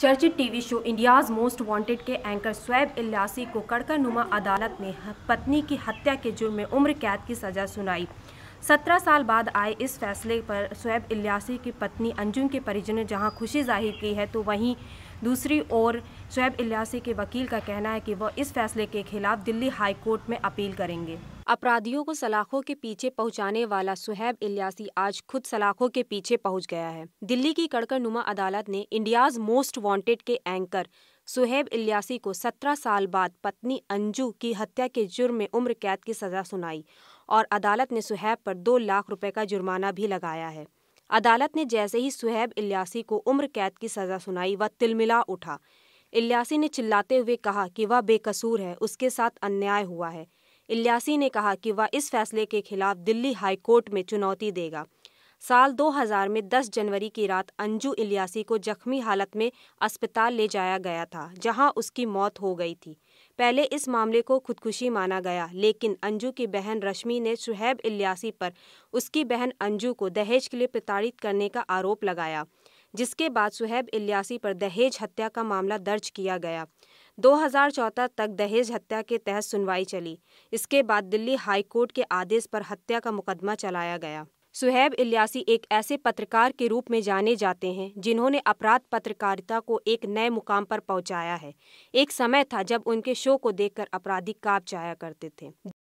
चर्चित TV show India's most wanted के anchor Suhaib Ilyasi को कड़कर नुमा अदालत ने पत्नी की हत्या के जुर्म में उम्र कैद की सजा सुनाई सत्रह साल बाद आए इस फैसले पर शोएब इलियासी की पत्नी अंजुम के परिजन ने जहां खुशी जाहिर की है तो वहीं दूसरी ओर शोएब इलियासी के वकील का कहना है कि वह इस फैसले के खिलाफ दिल्ली हाई कोर्ट में अपील करेंगे अपराधियों को सलाखों के पीछे पहुंचाने वाला सुहैब इलियासी आज खुद सलाखों के पीछे पहुंच गया है दिल्ली की कड़कर नुमा अदालत ने इंडियाज मोस्ट वांटेड के एंकर सुहैब इलियासी को 17 साल बाद पत्नी अंजू की हत्या के जुर्म में उम्र कैद की सज़ा सुनाई और अदालत ने सुहैब पर दो लाख रुपए का जुर्माना भी लगाया है अदालत ने जैसे ही सुहैब इलियासी को उम्र कैद की सज़ा सुनाई वह तिलमिला उठा इलियासी ने चिल्लाते हुए कहा कि वह बेकसूर है उसके साथ अन्याय हुआ है इलियासी ने कहा कि वह इस फैसले के खिलाफ दिल्ली हाईकोर्ट में चुनौती देगा साल 2000 में 10 जनवरी की रात अंजू इलियासी को जख्मी हालत में अस्पताल ले जाया गया था जहां उसकी मौत हो गई थी पहले इस मामले को खुदकुशी माना गया लेकिन अंजू की बहन रश्मि ने शुहैब इलियासी पर उसकी बहन अंजू को दहेज के लिए प्रताड़ित करने का आरोप लगाया जिसके बाद सुहैब इलियासी पर दहेज हत्या का मामला दर्ज किया गया 2014 तक दहेज हत्या के तहत सुनवाई चली इसके बाद दिल्ली हाईकोर्ट के आदेश पर हत्या का मुकदमा चलाया गया सुहैब इलियासी एक ऐसे पत्रकार के रूप में जाने जाते हैं जिन्होंने अपराध पत्रकारिता को एक नए मुकाम पर पहुंचाया है एक समय था जब उनके शो को देखकर अपराधी काप जाया करते थे